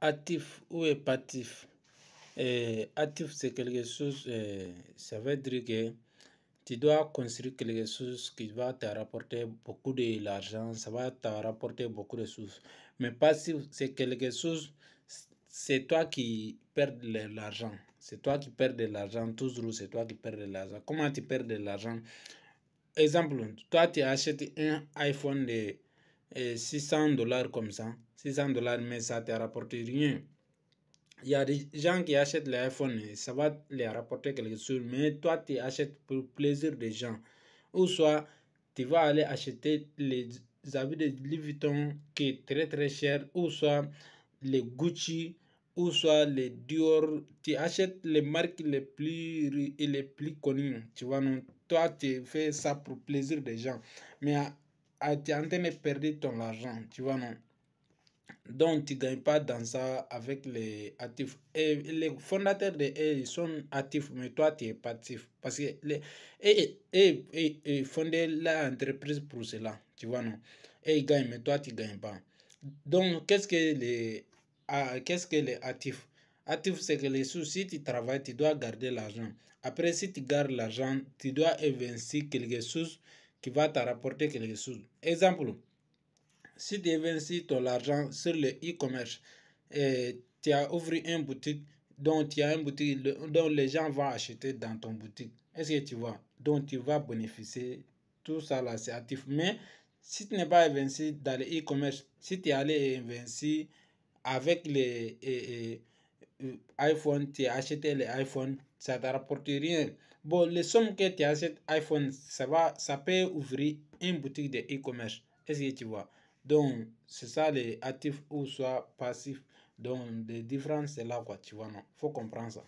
Actif ou est actif eh, Actif, c'est quelque chose, eh, ça veut dire que tu dois construire quelque chose qui va te rapporter beaucoup de l'argent, ça va te rapporter beaucoup de choses. Mais passif, c'est quelque chose, c'est toi qui perds de l'argent. C'est toi qui perds de l'argent, toujours c'est toi qui perds de l'argent. Comment tu perds de l'argent Exemple, toi tu achètes un iPhone de et 600 dollars comme ça. 600 dollars, mais ça ne te rapporte rien. Il y a des gens qui achètent L'iPhone et ça va les rapporter quelque chose, mais toi, tu achètes pour plaisir des gens. Ou soit, tu vas aller acheter les habits de Louis Vuitton qui est très très cher, ou soit les Gucci, ou soit les Dior. Tu achètes les marques les plus et les plus connues, tu vois, non? Toi, tu fais ça pour plaisir des gens. Mais à en de perdre ton argent, tu vois, non? Donc, tu ne gagnes pas dans ça avec les actifs. Et les fondateurs de ils sont actifs, mais toi, tu es passif. Parce que les, et, et, et, l'entreprise pour cela, tu vois, non? Et ils gagnent, mais toi, tu ne gagnes pas. Donc, qu'est-ce que les, ah, qu'est-ce que les actifs Actif, c'est que les sous, si tu travailles, tu dois garder l'argent. Après, si tu gardes l'argent, tu dois investir quelque chose qui va te rapporter quelque chose. Exemple, si tu investis ton argent sur le e-commerce et tu as ouvert une boutique, tu as une boutique dont les gens vont acheter dans ton boutique. Est-ce que tu vois Donc tu vas bénéficier. Tout ça là, c'est actif. Mais si tu n'es pas investi dans le e-commerce, si tu es allé investir avec les iPhone, tu as acheté les iPhone, ça ne te rapporte rien. Bon, les sommes que tu achètes iPhone, ça, va, ça peut ouvrir une boutique de e-commerce. Est-ce que tu vois Donc, c'est ça les actifs ou soit passifs. Donc, les différences, c'est là quoi, tu vois, non Faut comprendre ça.